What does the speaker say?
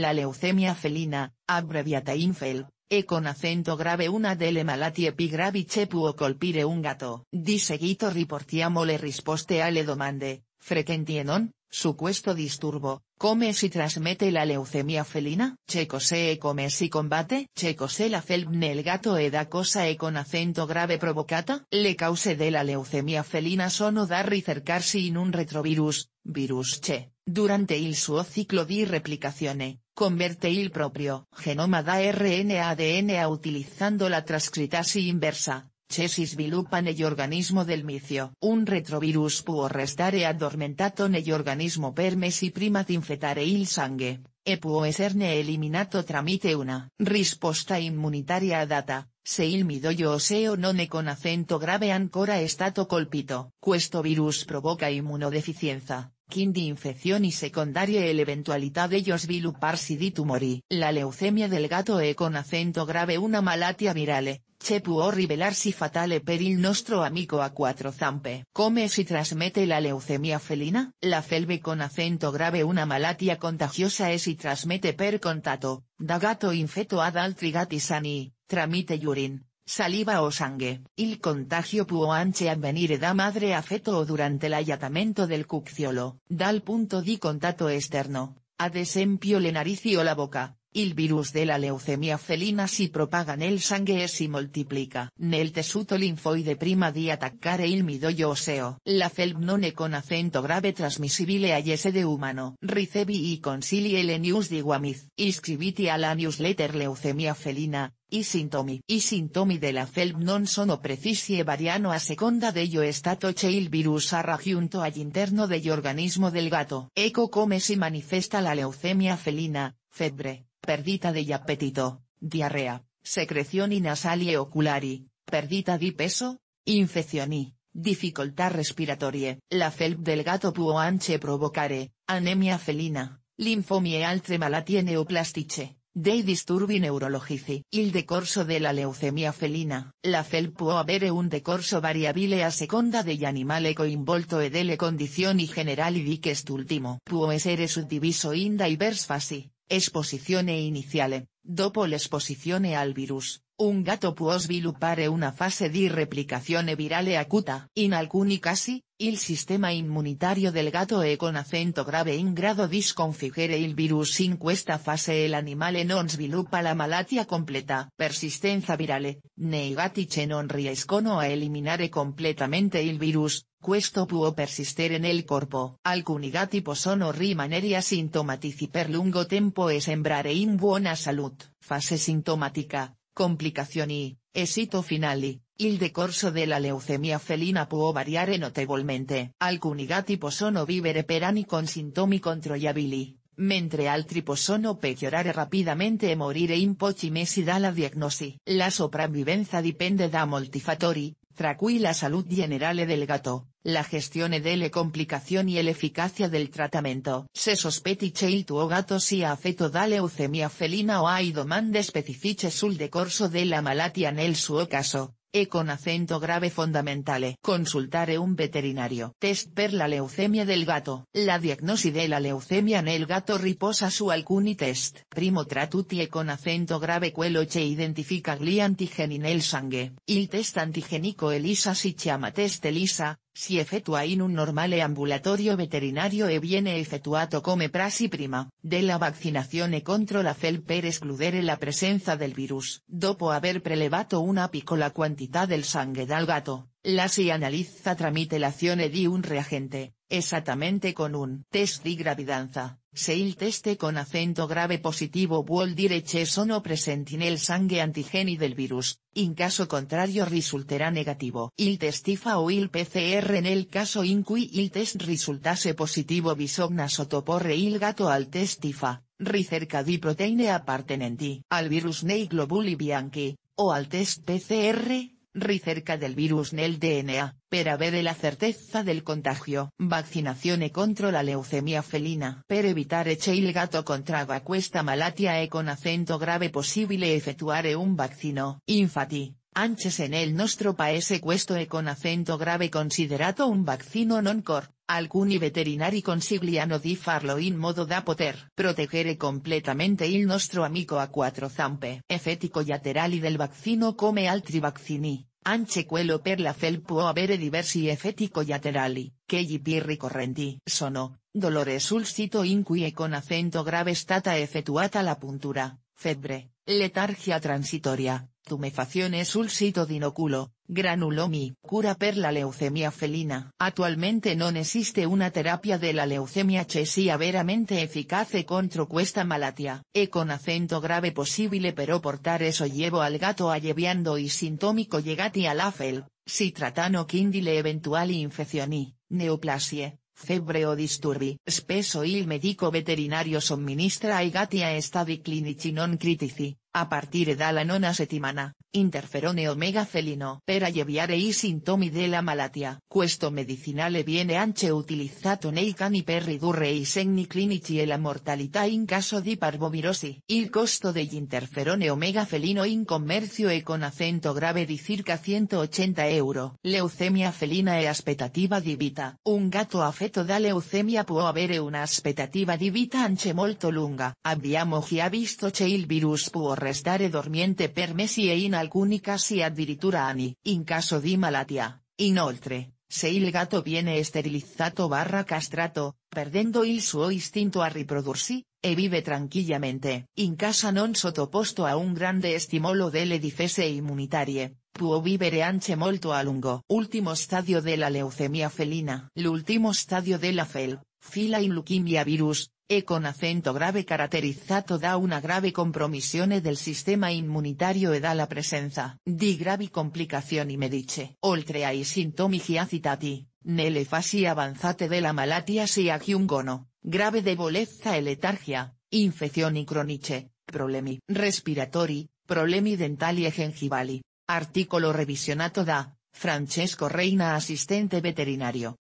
La leucemia felina, abreviata infel, e con acento grave una delle malattie pi gravi che colpire un gato. Di seguito riportiamo le risposte alle domande, frequentienon, su questo disturbo, come si trasmette la leucemia felina? Che cos'è e come si combate? Che cos'è la felbne nel gato e da cosa e con acento grave provocata? Le cause la leucemia felina sono da ricercarsi in un retrovirus, virus che, durante il suo ciclo di replicazione, converte el propio genoma da RNA ADN utilizando la transcritasi inversa, Chesis vilupa el organismo del micio. Un retrovirus può restare addormentato negli organismo permesi si prima il sangue, e può eserne eliminato tramite una risposta immunitaria data, se il midollo oseo non ne con acento grave ancora estato stato colpito. Questo virus provoca inmunodeficiencia y secundaria el eventualidad de ellos viluparsi di tumori. La leucemia del gato E con acento grave una malattia virale, che può rivelarsi fatale per il nostro amico a quattro zampe. Come si trasmette la leucemia felina? La felve con acento grave una malattia contagiosa e si trasmette per contatto, da gatto infetto ad altri gatti sani, tramite urine saliva o sangue. Il contagio puo anche avvenire da madre a feto o durante l'allattamento del cucciolo, dal punto di contatto esterno, ad esempio le narici o la boca. Il virus de la leucemia felina si propaga nel sangue e si multiplica nel tesuto linfoide prima di attaccare il midollo osseo. La FELP non con acento grave trasmissibile a de umano. Ricevi i consigli e le news di Guamiz. Iscriviti alla newsletter Leucemia felina, síntomi. sintomi. I sintomi la FELP non sono precisi e variano a seconda de ello stato che il virus ha raggiunto all'interno organismo del gatto. Eco come si manifesta la leucemia felina, febbre, perdita de appetito, diarrea, secrezioni nasali e oculari, perdita di peso, infezioni, difficoltà respiratorie. La felp del gatto può anche provocare, anemia felina, linfomie e altre malattie neoplastiche. Dei disturbi neurologici. Il decorso della leucemia felina. La FEL può avere un decorso variabile a seconda degli animali coinvolto e delle condizioni generali di quest'ultimo. Può essere suddiviso in diverse fasi, esposizione iniziale, dopo l'esposizione al virus, un gato può sviluppare una fase di replicazione virale acuta. In alcuni casi, il sistema immunitario del gato è con acento grave in grado di sconfiggere il virus in questa fase el l'animale non sviluppa la malattia completa. Persistenza virale, nei gatti che non riescono a eliminare completamente il virus, questo può persistere nel corpo. Alcuni gatti possono rimanere asintomatici per lungo tempo e sembrare in buona salud. Fase sintomatica, complicación y, esito finali, il decorso de la leucemia felina può variare notevolmente. Alcuni gatti possono vivere per anni con sintomi controllabili, mentre altri possono peggiorare rapidamente e morire in pochi mesi dalla diagnosi. La sopravvivenza dipende da molti fattori, tra la salud generale del gato, la gestione delle y el eficacia del tratamiento. Se sospecha che il gato si sia affetto da leucemia felina o hay domande specifiche sul decorso de della malattia nel suo caso, e con acento grave fundamentale consultare un veterinario. Test per la leucemia del gato La diagnosi la leucemia nel gato riposa su alcuni test. Primo tratuti e con acento grave quello che identifica gli antigeni nel sangue. Il test antigenico ELISA si chiama test ELISA, si efectúa in un normale ambulatorio veterinario e viene efetuato come prasi prima, la la vaccinación e la FEL per escludere la presencia del virus. Dopo haber prelevato una piccola quantità del sangue dal gato, la si analiza tramite l'azione di un reagente, exactamente con un test di gravidanza el teste con acento grave positivo vuol dire che sono presenti nel sangue antigeni del virus, in caso contrario resultará negativo. Il testifa o il PCR el caso in cui il test resultase positivo bisogna sottoporre il gato al testifa, ricerca di proteine appartenenti al virus nei globuli bianchi, o al test PCR, ricerca del virus nel DNA. Para de la certeza del contagio. Vaccinación e contra la leucemia felina. Per evitar eche il gato contraga questa malattia e con acento grave posible effettuare un vaccino. Infati, anches en el nostro paese questo e con acento grave considerato un vaccino non cor, alcuni veterinari consigliano di farlo in modo da poter proteggere completamente il nostro amico a quattro zampe. E lateral y del vaccino come altri vaccini. Anche quello per la fel può avere diversi effetti collaterali, che gli sono, dolores sul sito con acento grave stata effettuata la puntura, febbre, letargia transitoria, tumefazione sul d'inoculo, Granulomi cura per la leucemia felina. Actualmente non existe una terapia de la leucemia chesia veramente eficaz contro questa malatia. e con acento grave posible pero portar eso llevo al gato alleviando sintómico llegati la fel, si tratano quindile le eventuali infezioni, neoplasie, febre o disturbi. Spesso il medico veterinario somministra ai gatti a estadi clinici non critici, a partire dalla nona settimana interferone omega felino per alleviare i sintomi la malatia Questo medicinale viene anche utilizzato nei cani per ridurre i segni clinici e la mortalità in caso di parvovirosi. Il costo degli interferone omega felino in commercio e con acento grave di circa 180 euro. Leucemia felina e aspettativa di vita. Un gatto affetto da leucemia può avere una aspettativa di vita anche molto lunga. Abbiamo già visto che il virus può restare dormiente per mesi e in alcuni casi addirittura in caso di malattia, inoltre, se il gatto viene sterilizzato barra castrato, perdendo il suo istinto a riprodursi, e vive tranquillamente, in casa non sottoposto a un grande stimolo delle difese immunitarie, può vivere anche molto a lungo. Ultimo stadio della leucemia felina. L'ultimo stadio della FEL, fila in leukemia virus, e con acento grave caracterizado da una grave compromisión del sistema inmunitario e la presenza di gravi y medice. Oltre ai sintomi giacitati, nelle fasi avanzate della malattia si agiungono, grave debolezza e letargia, infezioni croniche, problemi respiratori, problemi dentali e gengivali. Articolo revisionato da, Francesco Reina Asistente veterinario.